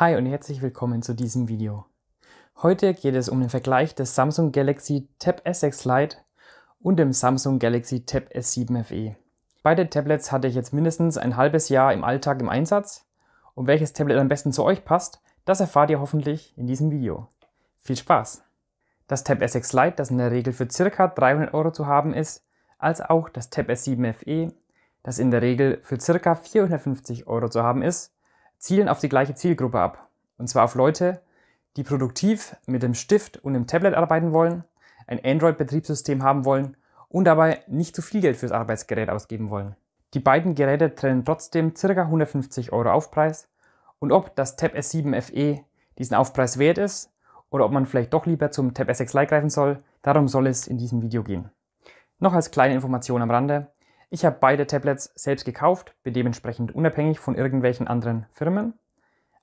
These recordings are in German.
Hi und herzlich willkommen zu diesem Video. Heute geht es um den Vergleich des Samsung Galaxy Tab S6 Lite und dem Samsung Galaxy Tab S7 FE. Beide Tablets hatte ich jetzt mindestens ein halbes Jahr im Alltag im Einsatz und welches Tablet am besten zu euch passt, das erfahrt ihr hoffentlich in diesem Video. Viel Spaß! Das Tab S6 Lite, das in der Regel für ca. 300 Euro zu haben ist, als auch das Tab S7 FE, das in der Regel für ca. 450 Euro zu haben ist, zielen auf die gleiche Zielgruppe ab. Und zwar auf Leute, die produktiv mit dem Stift und dem Tablet arbeiten wollen, ein Android-Betriebssystem haben wollen und dabei nicht zu viel Geld fürs Arbeitsgerät ausgeben wollen. Die beiden Geräte trennen trotzdem ca. 150 Euro Aufpreis und ob das Tab S7 FE diesen Aufpreis wert ist oder ob man vielleicht doch lieber zum Tab S6 Lite greifen soll, darum soll es in diesem Video gehen. Noch als kleine Information am Rande, ich habe beide Tablets selbst gekauft, bin dementsprechend unabhängig von irgendwelchen anderen Firmen.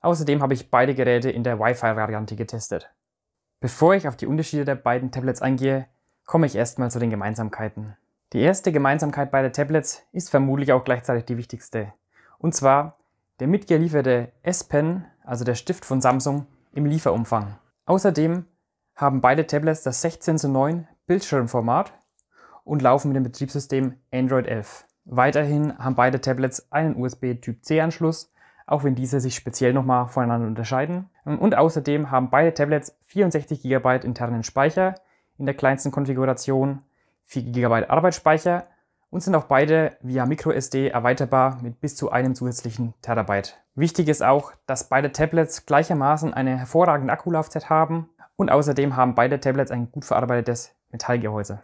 Außerdem habe ich beide Geräte in der Wi-Fi-Variante getestet. Bevor ich auf die Unterschiede der beiden Tablets eingehe, komme ich erstmal zu den Gemeinsamkeiten. Die erste Gemeinsamkeit beider Tablets ist vermutlich auch gleichzeitig die wichtigste. Und zwar der mitgelieferte S-Pen, also der Stift von Samsung, im Lieferumfang. Außerdem haben beide Tablets das 16 zu 9 Bildschirmformat und laufen mit dem Betriebssystem Android 11. Weiterhin haben beide Tablets einen USB-Typ-C-Anschluss, auch wenn diese sich speziell nochmal voneinander unterscheiden. Und außerdem haben beide Tablets 64 GB internen Speicher in der kleinsten Konfiguration, 4 GB Arbeitsspeicher und sind auch beide via microSD erweiterbar mit bis zu einem zusätzlichen Terabyte. Wichtig ist auch, dass beide Tablets gleichermaßen eine hervorragende Akkulaufzeit haben und außerdem haben beide Tablets ein gut verarbeitetes Metallgehäuse.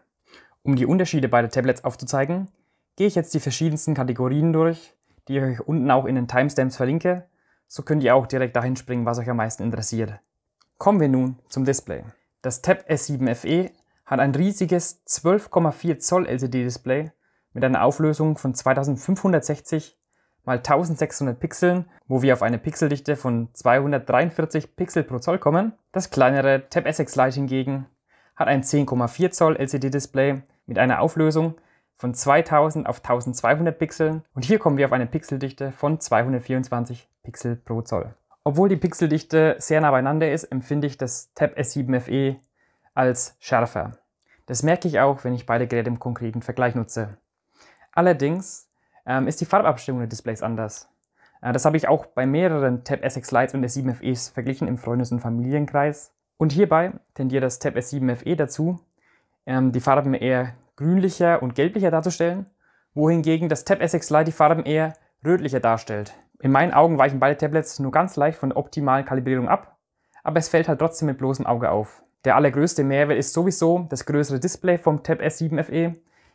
Um die Unterschiede beider Tablets aufzuzeigen, gehe ich jetzt die verschiedensten Kategorien durch, die ich euch unten auch in den Timestamps verlinke, so könnt ihr auch direkt dahin springen, was euch am meisten interessiert. Kommen wir nun zum Display. Das Tab S7 FE hat ein riesiges 12,4 Zoll LCD-Display mit einer Auflösung von 2560 x 1600 Pixeln, wo wir auf eine Pixeldichte von 243 Pixel pro Zoll kommen. Das kleinere Tab S6 Lite hingegen hat ein 10,4 Zoll LCD-Display mit einer Auflösung von 2000 auf 1200 Pixeln und hier kommen wir auf eine Pixeldichte von 224 Pixel pro Zoll. Obwohl die Pixeldichte sehr nah beieinander ist, empfinde ich das Tab S7 FE als schärfer. Das merke ich auch, wenn ich beide Geräte im konkreten Vergleich nutze. Allerdings ähm, ist die Farbabstimmung der Displays anders. Äh, das habe ich auch bei mehreren Tab S6 Lights und S7 FEs verglichen im Freundes- und Familienkreis. Und hierbei tendiert das Tab S7 FE dazu, ähm, die Farben eher grünlicher und gelblicher darzustellen, wohingegen das Tab Essex Lite die Farben eher rötlicher darstellt. In meinen Augen weichen beide Tablets nur ganz leicht von der optimalen Kalibrierung ab, aber es fällt halt trotzdem mit bloßem Auge auf. Der allergrößte Mehrwert ist sowieso das größere Display vom Tab S7 FE,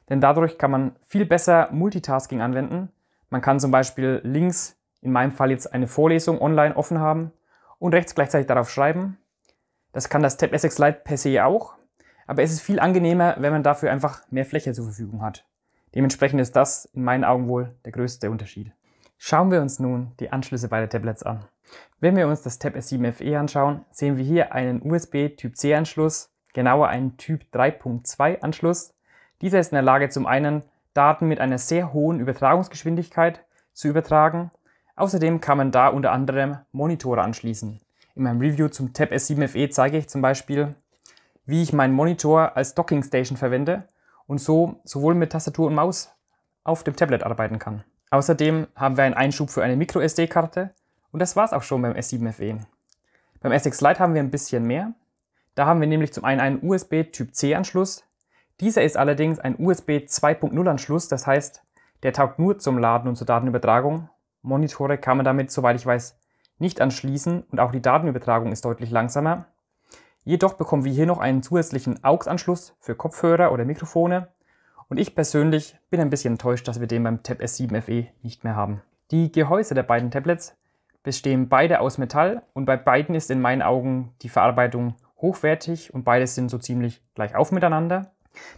denn dadurch kann man viel besser Multitasking anwenden. Man kann zum Beispiel links, in meinem Fall jetzt eine Vorlesung online offen haben und rechts gleichzeitig darauf schreiben. Das kann das Tab Essex Lite per se auch, aber es ist viel angenehmer, wenn man dafür einfach mehr Fläche zur Verfügung hat. Dementsprechend ist das in meinen Augen wohl der größte Unterschied. Schauen wir uns nun die Anschlüsse beider Tablets an. Wenn wir uns das Tab S7 FE anschauen, sehen wir hier einen USB Typ C Anschluss, genauer einen Typ 3.2 Anschluss. Dieser ist in der Lage zum einen Daten mit einer sehr hohen Übertragungsgeschwindigkeit zu übertragen. Außerdem kann man da unter anderem Monitore anschließen. In meinem Review zum Tab S7 FE zeige ich zum Beispiel, wie ich meinen Monitor als Docking Station verwende und so sowohl mit Tastatur und Maus auf dem Tablet arbeiten kann. Außerdem haben wir einen Einschub für eine Micro sd karte und das war's auch schon beim S7FE. Beim SX Lite haben wir ein bisschen mehr. Da haben wir nämlich zum einen einen USB Typ C Anschluss. Dieser ist allerdings ein USB 2.0 Anschluss, das heißt, der taugt nur zum Laden und zur Datenübertragung. Monitore kann man damit, soweit ich weiß, nicht anschließen und auch die Datenübertragung ist deutlich langsamer. Jedoch bekommen wir hier noch einen zusätzlichen AUX-Anschluss für Kopfhörer oder Mikrofone. Und ich persönlich bin ein bisschen enttäuscht, dass wir den beim Tab S7 FE nicht mehr haben. Die Gehäuse der beiden Tablets bestehen beide aus Metall und bei beiden ist in meinen Augen die Verarbeitung hochwertig und beide sind so ziemlich gleich auf miteinander.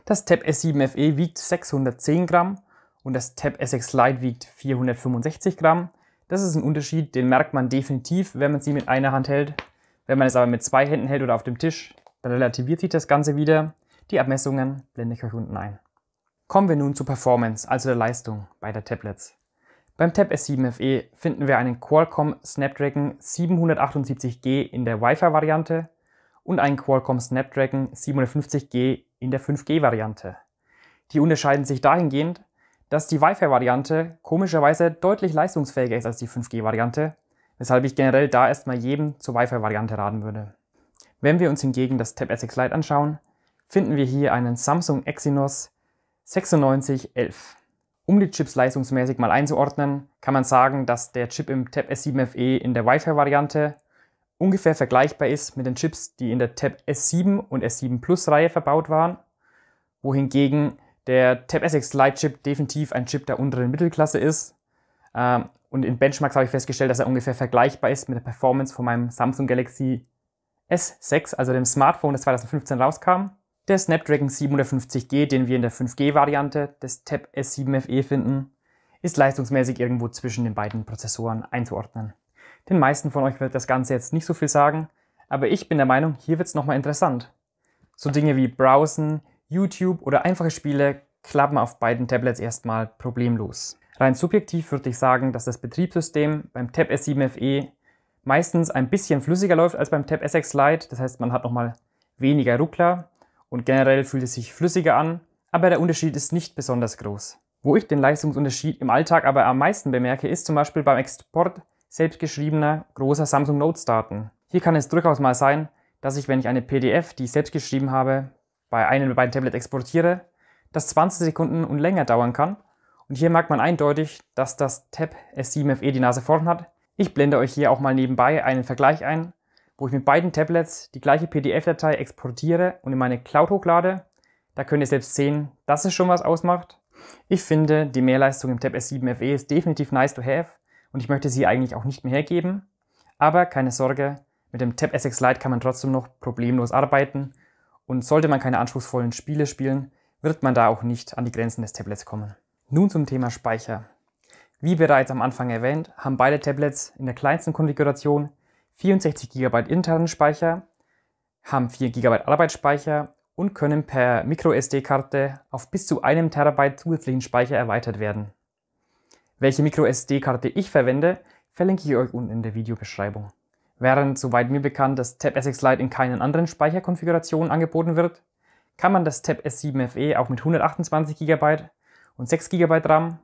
Das Tab S7 FE wiegt 610 Gramm und das Tab S6 Lite wiegt 465 Gramm. Das ist ein Unterschied, den merkt man definitiv, wenn man sie mit einer Hand hält wenn man es aber mit zwei Händen hält oder auf dem Tisch, dann relativiert sich das Ganze wieder. Die Abmessungen blende ich euch unten ein. Kommen wir nun zur Performance, also der Leistung bei der Tablets. Beim Tab S7 FE finden wir einen Qualcomm Snapdragon 778G in der Wi-Fi-Variante und einen Qualcomm Snapdragon 750G in der 5G-Variante. Die unterscheiden sich dahingehend, dass die Wi-Fi-Variante komischerweise deutlich leistungsfähiger ist als die 5G-Variante weshalb ich generell da erstmal jedem zur Wi-Fi-Variante raten würde. Wenn wir uns hingegen das Tab S6 Lite anschauen, finden wir hier einen Samsung Exynos 9611. Um die Chips leistungsmäßig mal einzuordnen, kann man sagen, dass der Chip im Tab S7FE in der Wi-Fi-Variante ungefähr vergleichbar ist mit den Chips, die in der Tab S7 und S7 Plus Reihe verbaut waren, wohingegen der Tab S6 Lite Chip definitiv ein Chip der unteren Mittelklasse ist ähm, und in Benchmarks habe ich festgestellt, dass er ungefähr vergleichbar ist mit der Performance von meinem Samsung Galaxy S6, also dem Smartphone, das 2015 rauskam. Der Snapdragon 750G, den wir in der 5G-Variante des Tab S7FE finden, ist leistungsmäßig irgendwo zwischen den beiden Prozessoren einzuordnen. Den meisten von euch wird das Ganze jetzt nicht so viel sagen, aber ich bin der Meinung, hier wird es nochmal interessant. So Dinge wie Browsen, YouTube oder einfache Spiele klappen auf beiden Tablets erstmal problemlos. Rein subjektiv würde ich sagen, dass das Betriebssystem beim Tab S7 FE meistens ein bisschen flüssiger läuft als beim Tab SX Lite. Das heißt, man hat nochmal weniger Ruckler und generell fühlt es sich flüssiger an, aber der Unterschied ist nicht besonders groß. Wo ich den Leistungsunterschied im Alltag aber am meisten bemerke, ist zum Beispiel beim Export selbstgeschriebener großer Samsung Notes Daten. Hier kann es durchaus mal sein, dass ich, wenn ich eine PDF, die ich selbst geschrieben habe, bei einem oder beiden Tablet exportiere, das 20 Sekunden und länger dauern kann, und hier merkt man eindeutig, dass das Tab S7FE die Nase vorn hat. Ich blende euch hier auch mal nebenbei einen Vergleich ein, wo ich mit beiden Tablets die gleiche PDF-Datei exportiere und in meine Cloud hochlade. Da könnt ihr selbst sehen, dass es schon was ausmacht. Ich finde, die Mehrleistung im Tab S7FE ist definitiv nice to have und ich möchte sie eigentlich auch nicht mehr hergeben. Aber keine Sorge, mit dem Tab SX Lite kann man trotzdem noch problemlos arbeiten und sollte man keine anspruchsvollen Spiele spielen, wird man da auch nicht an die Grenzen des Tablets kommen. Nun zum Thema Speicher. Wie bereits am Anfang erwähnt, haben beide Tablets in der kleinsten Konfiguration 64 GB internen Speicher, haben 4 GB Arbeitsspeicher und können per MicroSD-Karte auf bis zu einem Terabyte zusätzlichen Speicher erweitert werden. Welche MicroSD-Karte ich verwende, verlinke ich euch unten in der Videobeschreibung. Während soweit mir bekannt das Tab SX Lite in keinen anderen Speicherkonfigurationen angeboten wird, kann man das Tab S7 FE auch mit 128 GB und 6 GB RAM,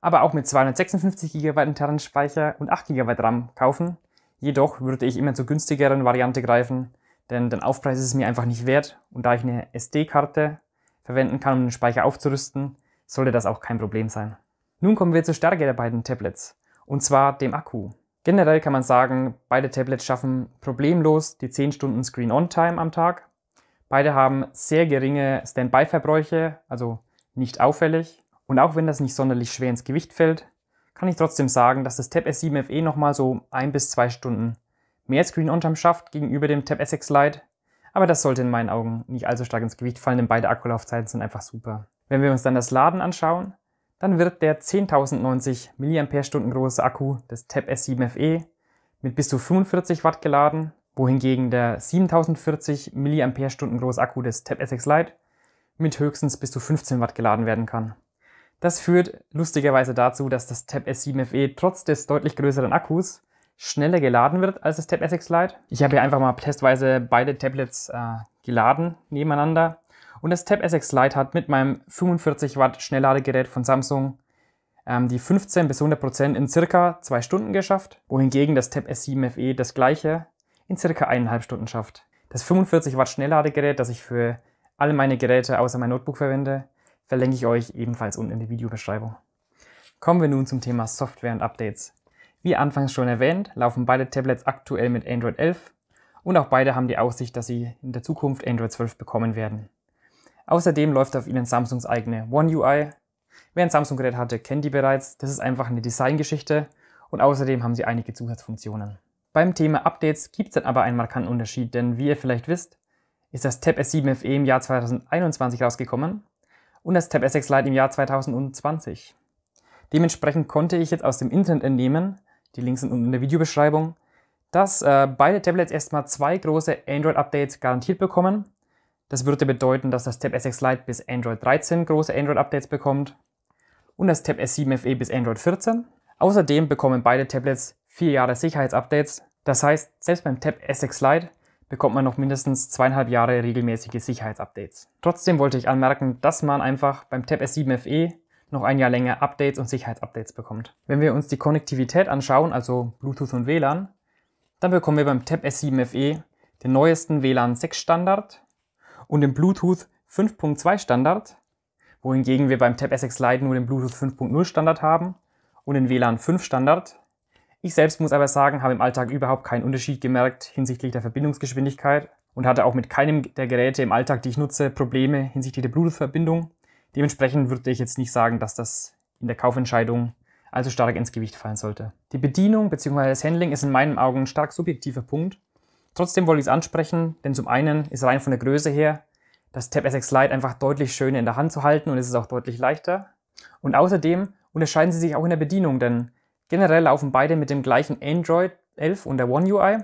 aber auch mit 256 GB internen Speicher und 8 GB RAM kaufen. Jedoch würde ich immer zur günstigeren Variante greifen, denn den Aufpreis ist es mir einfach nicht wert und da ich eine SD-Karte verwenden kann, um den Speicher aufzurüsten, sollte das auch kein Problem sein. Nun kommen wir zur Stärke der beiden Tablets, und zwar dem Akku. Generell kann man sagen, beide Tablets schaffen problemlos die 10 Stunden Screen-On-Time am Tag. Beide haben sehr geringe Standby-Verbräuche, also nicht auffällig. Und auch wenn das nicht sonderlich schwer ins Gewicht fällt, kann ich trotzdem sagen, dass das Tab S7 FE eh nochmal so ein bis zwei Stunden mehr Screen-On-Time schafft gegenüber dem Tab S6 Lite, aber das sollte in meinen Augen nicht allzu stark ins Gewicht fallen, denn beide Akkulaufzeiten sind einfach super. Wenn wir uns dann das Laden anschauen, dann wird der 10.090 mAh große Akku des Tab S7 FE eh mit bis zu 45 Watt geladen, wohingegen der 7040 mAh große Akku des Tab S6 Lite mit höchstens bis zu 15 Watt geladen werden kann. Das führt lustigerweise dazu, dass das Tab S7 FE trotz des deutlich größeren Akkus schneller geladen wird als das Tab S6 Lite. Ich habe hier einfach mal testweise beide Tablets äh, geladen nebeneinander. Und das Tab S6 Lite hat mit meinem 45 Watt Schnellladegerät von Samsung ähm, die 15 bis 100 Prozent in circa zwei Stunden geschafft, wohingegen das Tab S7 FE das gleiche in circa eineinhalb Stunden schafft. Das 45 Watt Schnellladegerät, das ich für alle meine Geräte außer mein Notebook verwende, verlinke ich euch ebenfalls unten in der Videobeschreibung. Kommen wir nun zum Thema Software und Updates. Wie anfangs schon erwähnt, laufen beide Tablets aktuell mit Android 11 und auch beide haben die Aussicht, dass sie in der Zukunft Android 12 bekommen werden. Außerdem läuft auf ihnen Samsungs eigene One UI. Wer ein Samsung-Gerät hatte, kennt die bereits. Das ist einfach eine Designgeschichte und außerdem haben sie einige Zusatzfunktionen. Beim Thema Updates gibt es dann aber einen markanten Unterschied, denn wie ihr vielleicht wisst, ist das Tab S7 FE im Jahr 2021 rausgekommen und das Tab Essex Lite im Jahr 2020. Dementsprechend konnte ich jetzt aus dem Internet entnehmen, die Links sind unten in der Videobeschreibung, dass äh, beide Tablets erstmal zwei große Android-Updates garantiert bekommen. Das würde bedeuten, dass das Tab S6 Lite bis Android 13 große Android-Updates bekommt und das Tab S7 FE bis Android 14. Außerdem bekommen beide Tablets vier Jahre Sicherheitsupdates. Das heißt, selbst beim Tab S6 Lite bekommt man noch mindestens zweieinhalb Jahre regelmäßige Sicherheitsupdates. Trotzdem wollte ich anmerken, dass man einfach beim Tab S7 FE noch ein Jahr länger Updates und Sicherheitsupdates bekommt. Wenn wir uns die Konnektivität anschauen, also Bluetooth und WLAN, dann bekommen wir beim Tab S7 FE den neuesten WLAN 6 Standard und den Bluetooth 5.2 Standard, wohingegen wir beim Tab S6 Lite nur den Bluetooth 5.0 Standard haben und den WLAN 5 Standard, ich selbst muss aber sagen, habe im Alltag überhaupt keinen Unterschied gemerkt hinsichtlich der Verbindungsgeschwindigkeit und hatte auch mit keinem der Geräte im Alltag, die ich nutze, Probleme hinsichtlich der Bluetooth-Verbindung. Dementsprechend würde ich jetzt nicht sagen, dass das in der Kaufentscheidung allzu stark ins Gewicht fallen sollte. Die Bedienung bzw. das Handling ist in meinen Augen ein stark subjektiver Punkt. Trotzdem wollte ich es ansprechen, denn zum einen ist rein von der Größe her das Tab S6 Lite einfach deutlich schöner in der Hand zu halten und es ist auch deutlich leichter. Und außerdem unterscheiden sie sich auch in der Bedienung, denn Generell laufen beide mit dem gleichen Android 11 und der One UI,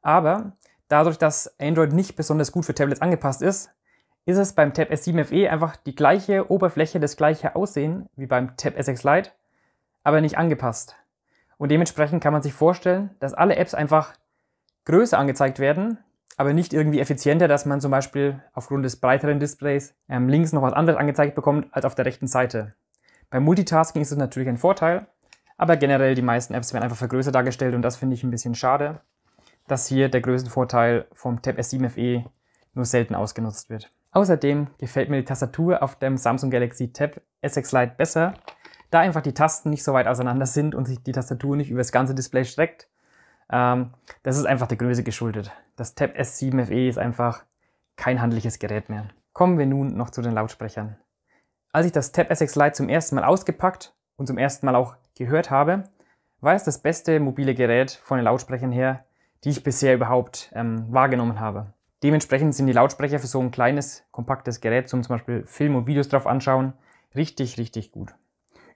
aber dadurch, dass Android nicht besonders gut für Tablets angepasst ist, ist es beim Tab S7 FE einfach die gleiche Oberfläche, das gleiche Aussehen wie beim Tab S6 Lite, aber nicht angepasst. Und dementsprechend kann man sich vorstellen, dass alle Apps einfach größer angezeigt werden, aber nicht irgendwie effizienter, dass man zum Beispiel aufgrund des breiteren Displays ähm, links noch was anderes angezeigt bekommt als auf der rechten Seite. Beim Multitasking ist es natürlich ein Vorteil, aber generell, die meisten Apps werden einfach vergrößert dargestellt und das finde ich ein bisschen schade, dass hier der Größenvorteil vom Tab S7 FE nur selten ausgenutzt wird. Außerdem gefällt mir die Tastatur auf dem Samsung Galaxy Tab S6 Lite besser, da einfach die Tasten nicht so weit auseinander sind und sich die Tastatur nicht über das ganze Display streckt. Ähm, das ist einfach der Größe geschuldet. Das Tab S7 FE ist einfach kein handliches Gerät mehr. Kommen wir nun noch zu den Lautsprechern. Als ich das Tab S6 Lite zum ersten Mal ausgepackt und zum ersten Mal auch gehört habe, war es das beste mobile Gerät von den Lautsprechern her, die ich bisher überhaupt ähm, wahrgenommen habe. Dementsprechend sind die Lautsprecher für so ein kleines, kompaktes Gerät zum, zum Beispiel Film und Videos drauf anschauen richtig, richtig gut.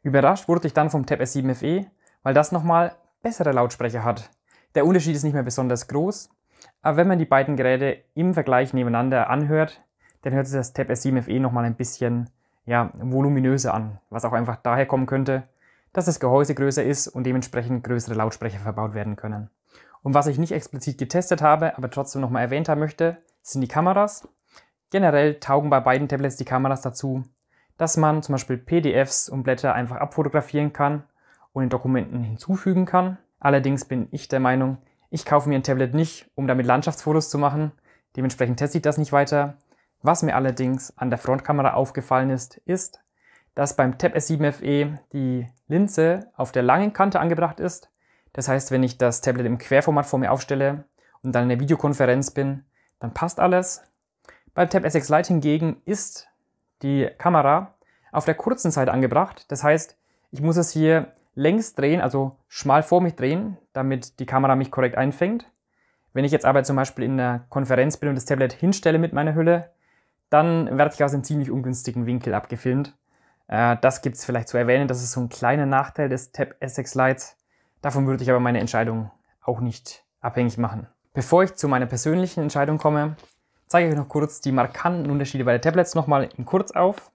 Überrascht wurde ich dann vom Tab S7 FE, weil das nochmal bessere Lautsprecher hat. Der Unterschied ist nicht mehr besonders groß, aber wenn man die beiden Geräte im Vergleich nebeneinander anhört, dann hört sich das Tab S7 FE nochmal ein bisschen ja, voluminöser an, was auch einfach daher kommen könnte, dass das Gehäuse größer ist und dementsprechend größere Lautsprecher verbaut werden können. Und was ich nicht explizit getestet habe, aber trotzdem nochmal erwähnt haben möchte, sind die Kameras. Generell taugen bei beiden Tablets die Kameras dazu, dass man zum Beispiel PDFs und Blätter einfach abfotografieren kann und in Dokumenten hinzufügen kann. Allerdings bin ich der Meinung, ich kaufe mir ein Tablet nicht, um damit Landschaftsfotos zu machen. Dementsprechend teste ich das nicht weiter. Was mir allerdings an der Frontkamera aufgefallen ist, ist, dass beim Tab S7 FE die Linse auf der langen Kante angebracht ist. Das heißt, wenn ich das Tablet im Querformat vor mir aufstelle und dann in der Videokonferenz bin, dann passt alles. Beim Tab S6 Lite hingegen ist die Kamera auf der kurzen Seite angebracht. Das heißt, ich muss es hier längs drehen, also schmal vor mich drehen, damit die Kamera mich korrekt einfängt. Wenn ich jetzt aber zum Beispiel in der Konferenz bin und das Tablet hinstelle mit meiner Hülle, dann werde ich aus einem ziemlich ungünstigen Winkel abgefilmt. Äh, das gibt es vielleicht zu erwähnen, das ist so ein kleiner Nachteil des Tab Essex Lights. Davon würde ich aber meine Entscheidung auch nicht abhängig machen. Bevor ich zu meiner persönlichen Entscheidung komme, zeige ich euch noch kurz die markanten Unterschiede bei der Tablets nochmal in kurz auf.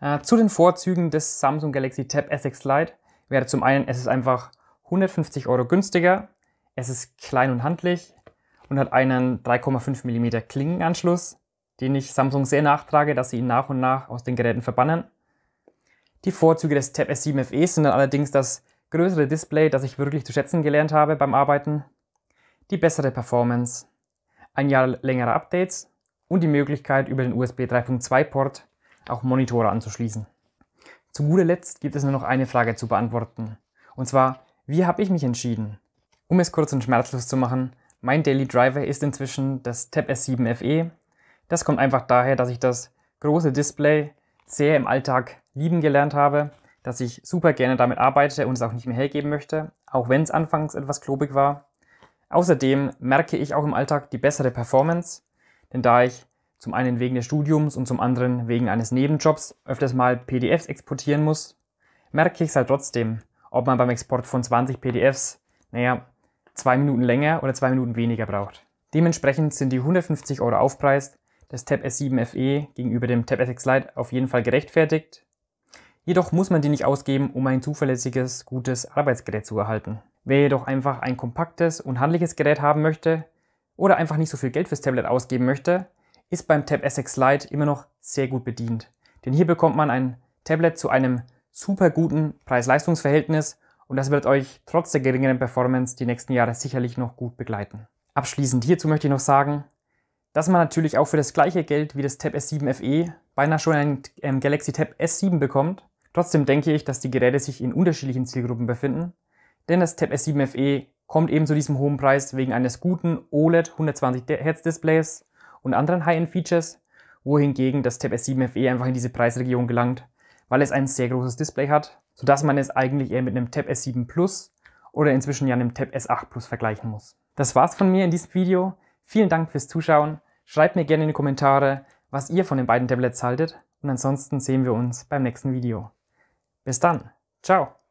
Äh, zu den Vorzügen des Samsung Galaxy Tab Essex Lite wäre zum einen, es ist einfach 150 Euro günstiger, es ist klein und handlich und hat einen 3,5 mm Klingenanschluss, den ich Samsung sehr nachtrage, dass sie ihn nach und nach aus den Geräten verbannen. Die Vorzüge des Tab S7 FE sind dann allerdings das größere Display, das ich wirklich zu schätzen gelernt habe beim Arbeiten, die bessere Performance, ein Jahr längere Updates und die Möglichkeit, über den USB 3.2 Port auch Monitore anzuschließen. Zu guter Letzt gibt es nur noch eine Frage zu beantworten. Und zwar, wie habe ich mich entschieden? Um es kurz und schmerzlos zu machen, mein Daily Driver ist inzwischen das Tab S7 FE. Das kommt einfach daher, dass ich das große Display sehr im Alltag lieben gelernt habe, dass ich super gerne damit arbeite und es auch nicht mehr hergeben möchte, auch wenn es anfangs etwas klobig war. Außerdem merke ich auch im Alltag die bessere Performance, denn da ich zum einen wegen des Studiums und zum anderen wegen eines Nebenjobs öfters mal PDFs exportieren muss, merke ich es halt trotzdem, ob man beim Export von 20 PDFs, naja, zwei Minuten länger oder zwei Minuten weniger braucht. Dementsprechend sind die 150 Euro Aufpreis des Tab S7 FE gegenüber dem Tab SX Lite auf jeden Fall gerechtfertigt Jedoch muss man die nicht ausgeben, um ein zuverlässiges, gutes Arbeitsgerät zu erhalten. Wer jedoch einfach ein kompaktes und handliches Gerät haben möchte oder einfach nicht so viel Geld fürs Tablet ausgeben möchte, ist beim Tab Essex Lite immer noch sehr gut bedient. Denn hier bekommt man ein Tablet zu einem super guten Preis-Leistungs-Verhältnis und das wird euch trotz der geringeren Performance die nächsten Jahre sicherlich noch gut begleiten. Abschließend hierzu möchte ich noch sagen, dass man natürlich auch für das gleiche Geld wie das Tab S7 FE beinahe schon ein ähm, Galaxy Tab S7 bekommt Trotzdem denke ich, dass die Geräte sich in unterschiedlichen Zielgruppen befinden, denn das Tab S7 FE kommt eben zu diesem hohen Preis wegen eines guten OLED 120 Hz Displays und anderen High-End Features, wohingegen das Tab S7 FE einfach in diese Preisregion gelangt, weil es ein sehr großes Display hat, sodass man es eigentlich eher mit einem Tab S7 Plus oder inzwischen ja einem Tab S8 Plus vergleichen muss. Das war's von mir in diesem Video. Vielen Dank fürs Zuschauen. Schreibt mir gerne in die Kommentare, was ihr von den beiden Tablets haltet und ansonsten sehen wir uns beim nächsten Video. Bis dann. Ciao.